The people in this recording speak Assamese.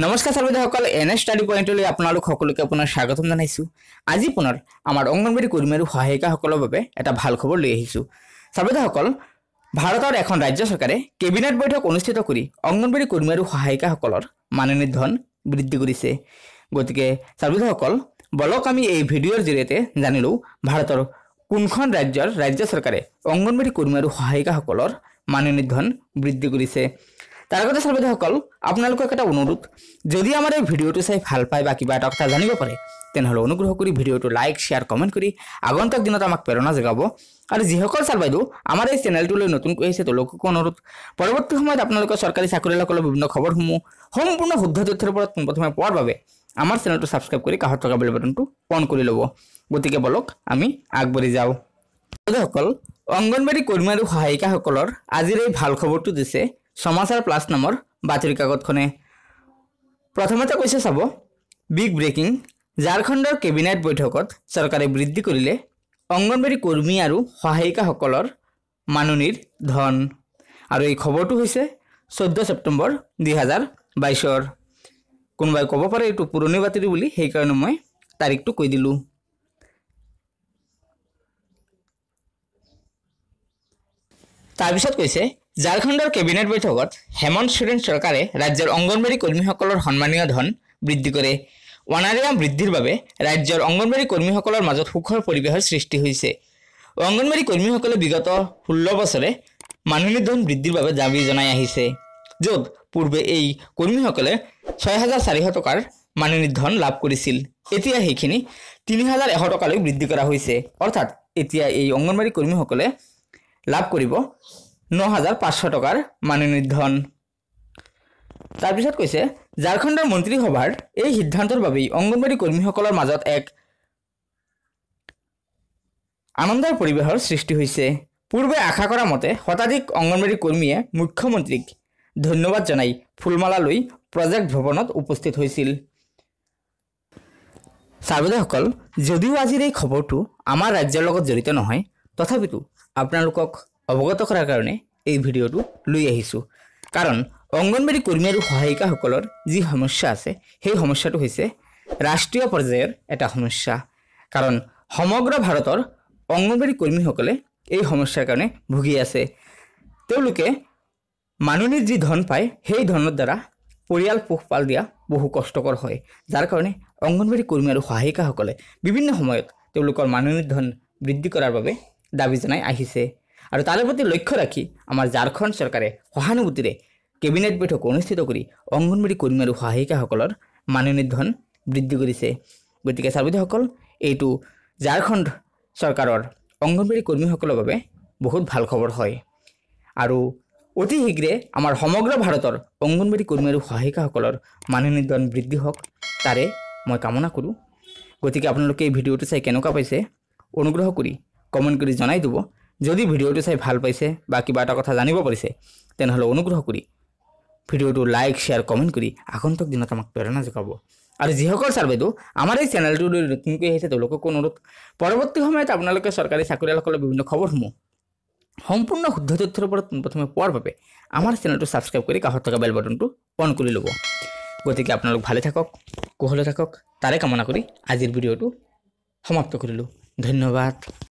নমস্কাৰ চাৰ্বিধসকল এনে ষ্টাডি পইণ্টলৈ আপোনালোক সকলোকে পুনৰ স্বাগতম জনাইছোঁ আজি পুনৰ আমাৰ অংগনবাড়ী কৰ্মী আৰু সহায়িকাসকলৰ বাবে এটা ভাল খবৰ লৈ আহিছোঁ চাৰ্বিধসকল ভাৰতৰ এখন ৰাজ্য চৰকাৰে কেবিনেট বৈঠক অনুষ্ঠিত কৰি অংগনবাড়ী কৰ্মী আৰু সহায়িকাসকলৰ মাননি ধন বৃদ্ধি কৰিছে গতিকে চাৰ্বিধসকল বলক আমি এই ভিডিঅ'ৰ জৰিয়তে জানিলোঁ ভাৰতৰ কোনখন ৰাজ্যৰ ৰাজ্য চৰকাৰে অংগনবাড়ী কৰ্মী আৰু সহায়িকাসকলৰ মাননি ধন বৃদ্ধি কৰিছে তাৰ লগতে চলবাদীসকল আপোনালোকক এটা অনুৰোধ যদি আমাৰ এই ভিডিঅ'টো চাই ভাল পায় বা কিবা এটা কথা জানিব পাৰে তেনেহ'লে অনুগ্ৰহ কৰি ভিডিঅ'টো লাইক শ্বেয়াৰ কমেণ্ট কৰি আগন্তক দিনত আমাক প্ৰেৰণা যোগাব আৰু যিসকল ছাৰ বাইদেউ আমাৰ এই চেনেলটোলৈ নতুনকৈ আহিছে তেওঁলোককো অনুৰোধ পৰৱৰ্তী সময়ত আপোনালোকৰ চৰকাৰী চাকৰিয়ালসকলৰ বিভিন্ন খবৰসমূহ সম্পূৰ্ণ শুদ্ধ তথ্যৰ ওপৰত পোনপ্ৰথমে পোৱাৰ বাবে আমাৰ চেনেলটো ছাবস্ক্ৰাইব কৰি কাষত থকা বেল বাটনটো অন কৰি ল'ব গতিকে বলক আমি আগবাঢ়ি যাওঁ অংগনবাড়ী কৰ্মী আৰু সহায়িকাসকলৰ আজিৰ এই ভাল খবৰটো দিছে সমাচাৰ প্লাছ নামৰ বাতৰি কাকতখনে প্ৰথমতে কৈছে চাব বিগ ব্ৰেকিং ঝাৰখণ্ডৰ কেবিনেট বৈঠকত চৰকাৰে বৃদ্ধি কৰিলে অংগনবাড়ী কৰ্মী আৰু সহায়িকাসকলৰ মাননীৰ ধন আৰু এই খবৰটো হৈছে চৈধ্য ছেপ্টেম্বৰ দুহেজাৰ বাইছৰ কোনোবাই ক'ব পাৰে এইটো পুৰণি বাতৰি বুলি সেইকাৰণে মই তাৰিখটো কৈ দিলোঁ তাৰপিছত কৈছে ঝাড়খণ্ডৰ কেবিনেট বৈঠকত হেমন্ত চোৰেন চৰকাৰে ৰাজ্যৰ অংগনবাড়ী কৰ্মীসকলৰ সন্মানীয় ধন বৃদ্ধি কৰে অনাৰিয়াম বৃদ্ধিৰ বাবে ৰাজ্যৰ অংগনবাড়ী কৰ্মীসকলৰ মাজত সুখৰ পৰিৱেশৰ সৃষ্টি হৈছে অংগনবাড়ী কৰ্মীসকলে বিগত ষোল্ল বছৰে মাননীয় ধন বৃদ্ধিৰ বাবে দাবী জনাই আহিছে য'ত পূৰ্বে এই কৰ্মীসকলে ছয় হাজাৰ চাৰিশ টকাৰ মাননীয় ধন লাভ কৰিছিল এতিয়া সেইখিনি তিনি হাজাৰ এশ টকালৈ বৃদ্ধি কৰা হৈছে অৰ্থাৎ এতিয়া এই অংগনবাড়ী কৰ্মীসকলে লাভ কৰিব ন হাজাৰ পাঁচশ টকাৰ মাননিৰ্ধন তাৰপিছত কৈছে ঝাৰখণ্ডৰ মন্ত্ৰীসভাৰ এই সিদ্ধান্তৰ বাবেই অংগনবাড়ী কৰ্মীসকলৰ মাজত এক আনন্দৰ পৰিৱেশৰ সৃষ্টি হৈছে পূৰ্বে আশা কৰা মতে শতাধিক অংগনবাড়ী কৰ্মীয়ে মুখ্যমন্ত্ৰীক ধন্যবাদ জনাই ফুলমালা লৈ প্ৰজেক্ট ভৱনত উপস্থিত হৈছিল চাৰ্বজাসকল যদিও আজিৰ এই খবৰটো আমাৰ ৰাজ্যৰ লগত জড়িত নহয় তথাপিতো আপোনালোকক অৱগত কৰাৰ কাৰণে এই ভিডিঅ'টো লৈ আহিছোঁ কাৰণ অংগনবাড়ী কৰ্মী আৰু সহায়িকাসকলৰ যি সমস্যা আছে সেই সমস্যাটো হৈছে ৰাষ্ট্ৰীয় পৰ্যায়ৰ এটা সমস্যা কাৰণ সমগ্ৰ ভাৰতৰ অংগনবাড়ী কৰ্মীসকলে এই সমস্যাৰ কাৰণে ভুগি আছে তেওঁলোকে মাননীত যি ধন পায় সেই ধনৰ দ্বাৰা পৰিয়াল পোহপাল দিয়া বহু কষ্টকৰ হয় যাৰ কাৰণে অংগনবাড়ী কৰ্মী আৰু সহায়িকাসকলে বিভিন্ন সময়ত তেওঁলোকৰ মাননীৰ ধন বৃদ্ধি কৰাৰ বাবে দাবী জনাই আহিছে আৰু তাৰে প্ৰতি লক্ষ্য ৰাখি আমাৰ ঝাৰখণ্ড চৰকাৰে সহানুভূতিৰে কেবিনেট বৈঠক অনুষ্ঠিত কৰি অংগনবাড়ী কৰ্মী আৰু সহায়িকাসকলৰ মাননীয় ধন বৃদ্ধি কৰিছে গতিকে চাৰ্বিধীসকল এইটো ঝাৰখণ্ড চৰকাৰৰ অংগনবাড়ী কৰ্মীসকলৰ বাবে বহুত ভাল খবৰ হয় আৰু অতি শীঘ্ৰে আমাৰ সমগ্ৰ ভাৰতৰ অংগনবাড়ী কৰ্মী আৰু সহায়িকাসকলৰ মাননীয় ধন বৃদ্ধি হওক তাৰে মই কামনা কৰোঁ গতিকে আপোনালোকে এই ভিডিঅ'টো চাই কেনেকুৱা পাইছে অনুগ্ৰহ কৰি কমেণ্ট কৰি জনাই দিব যদি ভিডিঅ'টো চাই ভাল পাইছে বা কিবা এটা কথা জানিব পাৰিছে তেনেহ'লে অনুগ্ৰহ কৰি ভিডিঅ'টো লাইক শ্বেয়াৰ কমেণ্ট কৰি আগন্তক দিনত আমাক প্ৰেৰণা যোগাব আৰু যিসকল চাৰ বাইদেউ আমাৰ এই চেনেলটোলৈ নতুনকৈ আহিছে তেওঁলোককো অনুৰোধ পৰৱৰ্তী সময়ত আপোনালোকে চৰকাৰী চাকৰিয়ালসকলৰ বিভিন্ন খবৰসমূহ সম্পূৰ্ণ শুদ্ধ তথ্যৰ ওপৰত পোনপ্ৰথমে পোৱাৰ বাবে আমাৰ চেনেলটো ছাবস্ক্ৰাইব কৰি কাষত থকা বেল বটনটো অন কৰি ল'ব গতিকে আপোনালোক ভালে থাকক কুশলে থাকক তাৰে কামনা কৰি আজিৰ ভিডিঅ'টো সমাপ্ত কৰিলোঁ ধন্যবাদ